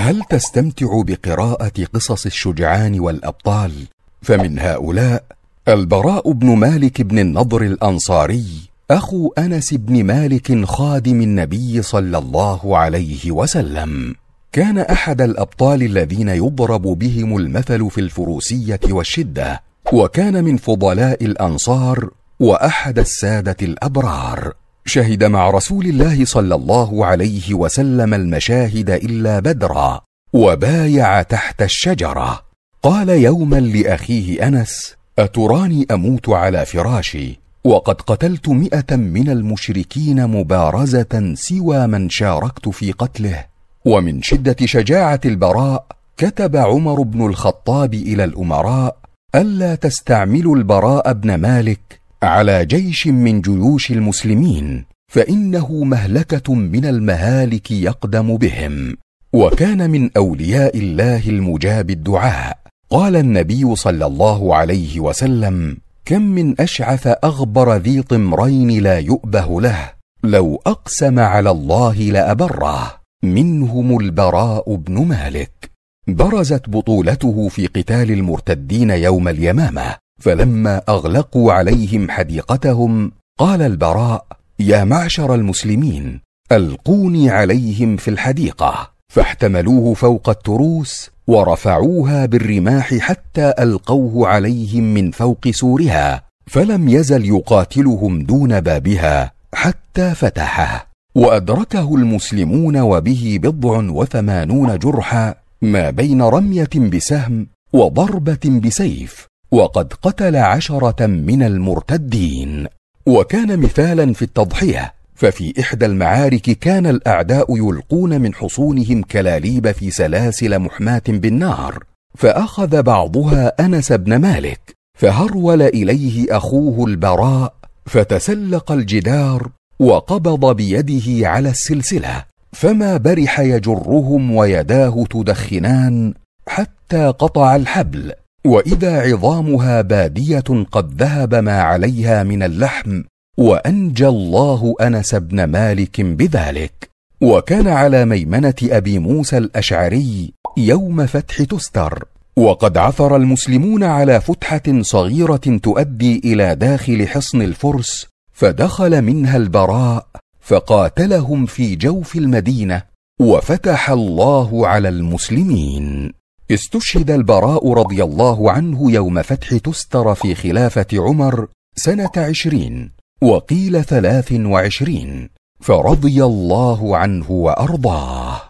هل تستمتع بقراءه قصص الشجعان والابطال فمن هؤلاء البراء بن مالك بن النضر الانصاري اخو انس بن مالك خادم النبي صلى الله عليه وسلم كان احد الابطال الذين يضرب بهم المثل في الفروسيه والشده وكان من فضلاء الانصار واحد الساده الابرار شهد مع رسول الله صلى الله عليه وسلم المشاهد الا بدرا وبايع تحت الشجره قال يوما لاخيه انس اتراني اموت على فراشي وقد قتلت مئه من المشركين مبارزه سوى من شاركت في قتله ومن شده شجاعه البراء كتب عمر بن الخطاب الى الامراء الا تستعملوا البراء بن مالك على جيش من جيوش المسلمين فانه مهلكه من المهالك يقدم بهم وكان من اولياء الله المجاب الدعاء قال النبي صلى الله عليه وسلم كم من اشعث اغبر ذي طمرين لا يؤبه له لو اقسم على الله لابره منهم البراء بن مالك برزت بطولته في قتال المرتدين يوم اليمامه فلما اغلقوا عليهم حديقتهم قال البراء يا معشر المسلمين القوني عليهم في الحديقه فاحتملوه فوق التروس ورفعوها بالرماح حتى القوه عليهم من فوق سورها فلم يزل يقاتلهم دون بابها حتى فتحه وادركه المسلمون وبه بضع وثمانون جرحا ما بين رميه بسهم وضربه بسيف وقد قتل عشرة من المرتدين وكان مثالا في التضحية ففي إحدى المعارك كان الأعداء يلقون من حصونهم كلاليب في سلاسل محماة بالنار فأخذ بعضها أنس بن مالك فهرول إليه أخوه البراء فتسلق الجدار وقبض بيده على السلسلة فما برح يجرهم ويداه تدخنان حتى قطع الحبل واذا عظامها باديه قد ذهب ما عليها من اللحم وانجى الله انس بن مالك بذلك وكان على ميمنه ابي موسى الاشعري يوم فتح تستر وقد عثر المسلمون على فتحه صغيره تؤدي الى داخل حصن الفرس فدخل منها البراء فقاتلهم في جوف المدينه وفتح الله على المسلمين استشهد البراء رضي الله عنه يوم فتح تستر في خلافة عمر سنة عشرين وقيل ثلاث وعشرين فرضي الله عنه وأرضاه